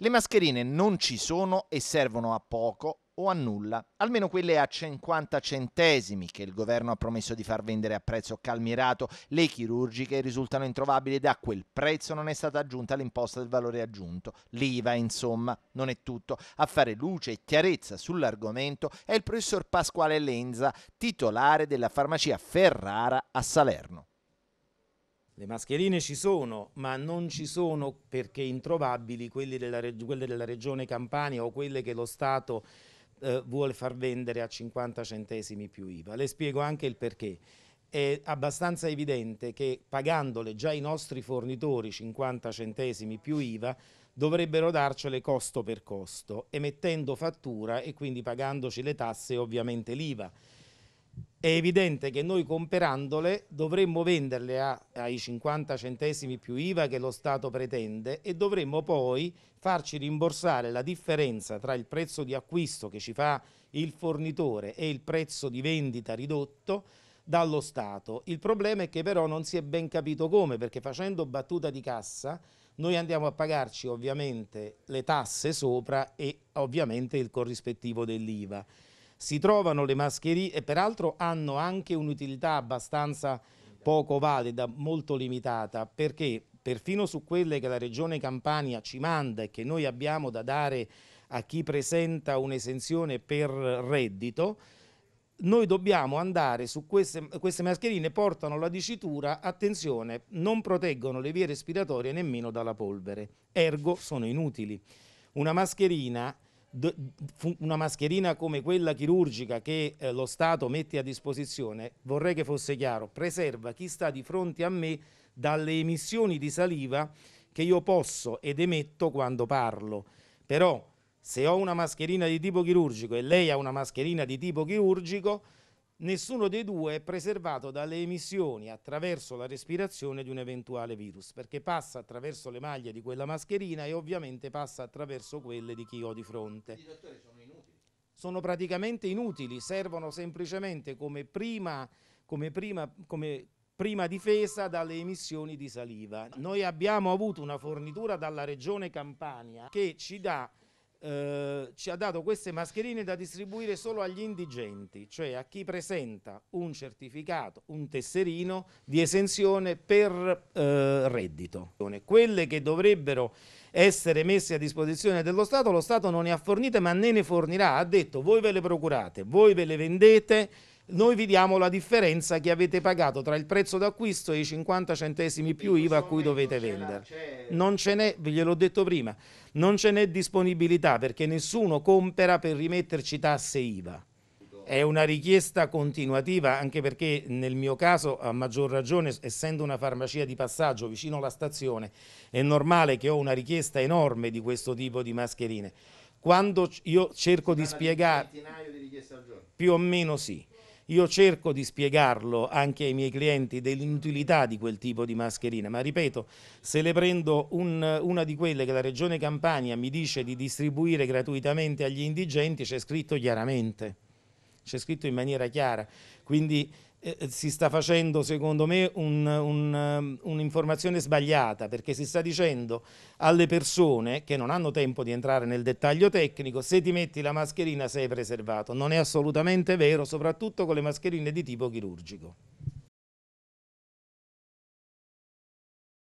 Le mascherine non ci sono e servono a poco o a nulla, almeno quelle a 50 centesimi che il governo ha promesso di far vendere a prezzo calmirato, le chirurgiche risultano introvabili ed a quel prezzo non è stata aggiunta l'imposta del valore aggiunto, l'IVA insomma, non è tutto. A fare luce e chiarezza sull'argomento è il professor Pasquale Lenza, titolare della farmacia Ferrara a Salerno. Le mascherine ci sono, ma non ci sono perché introvabili quelle della, quelle della regione Campania o quelle che lo Stato eh, vuole far vendere a 50 centesimi più IVA. Le spiego anche il perché. È abbastanza evidente che pagandole già i nostri fornitori 50 centesimi più IVA dovrebbero darcele costo per costo, emettendo fattura e quindi pagandoci le tasse e ovviamente l'IVA è evidente che noi comperandole dovremmo venderle a, ai 50 centesimi più IVA che lo Stato pretende e dovremmo poi farci rimborsare la differenza tra il prezzo di acquisto che ci fa il fornitore e il prezzo di vendita ridotto dallo Stato. Il problema è che però non si è ben capito come, perché facendo battuta di cassa noi andiamo a pagarci ovviamente le tasse sopra e ovviamente il corrispettivo dell'IVA si trovano le mascherine e peraltro hanno anche un'utilità abbastanza poco valida, molto limitata, perché perfino su quelle che la Regione Campania ci manda e che noi abbiamo da dare a chi presenta un'esenzione per reddito, noi dobbiamo andare su queste, queste mascherine, portano la dicitura, attenzione, non proteggono le vie respiratorie nemmeno dalla polvere, ergo sono inutili. Una mascherina una mascherina come quella chirurgica che eh, lo Stato mette a disposizione, vorrei che fosse chiaro, preserva chi sta di fronte a me dalle emissioni di saliva che io posso ed emetto quando parlo. Però se ho una mascherina di tipo chirurgico e lei ha una mascherina di tipo chirurgico, Nessuno dei due è preservato dalle emissioni attraverso la respirazione di un eventuale virus, perché passa attraverso le maglie di quella mascherina e ovviamente passa attraverso quelle di chi ho di fronte. I dottori sono inutili? Sono praticamente inutili, servono semplicemente come prima, come prima, come prima difesa dalle emissioni di saliva. Noi abbiamo avuto una fornitura dalla regione Campania che ci dà eh, ci ha dato queste mascherine da distribuire solo agli indigenti, cioè a chi presenta un certificato, un tesserino di esenzione per eh, reddito. Quelle che dovrebbero essere messe a disposizione dello Stato, lo Stato non ne ha fornite ma ne ne fornirà, ha detto voi ve le procurate, voi ve le vendete, noi vi diamo la differenza che avete pagato tra il prezzo d'acquisto e i 50 centesimi più IVA a cui dovete vendere. Non ce n'è, gliel'ho detto prima, non ce n'è disponibilità perché nessuno compra per rimetterci tasse IVA. È una richiesta continuativa anche perché nel mio caso a maggior ragione essendo una farmacia di passaggio vicino alla stazione è normale che ho una richiesta enorme di questo tipo di mascherine. Quando io cerco di spiegare... Centinaio Di richieste al giorno. più o meno sì io cerco di spiegarlo anche ai miei clienti dell'inutilità di quel tipo di mascherina, ma ripeto, se le prendo un, una di quelle che la Regione Campania mi dice di distribuire gratuitamente agli indigenti, c'è scritto chiaramente c'è scritto in maniera chiara. Quindi eh, eh si sta facendo, secondo me, un'informazione un, un um, sbagliata, perché si sta dicendo alle persone che non hanno tempo di entrare nel dettaglio tecnico, se ti metti la mascherina sei preservato. Non è assolutamente vero, soprattutto con le mascherine di tipo chirurgico.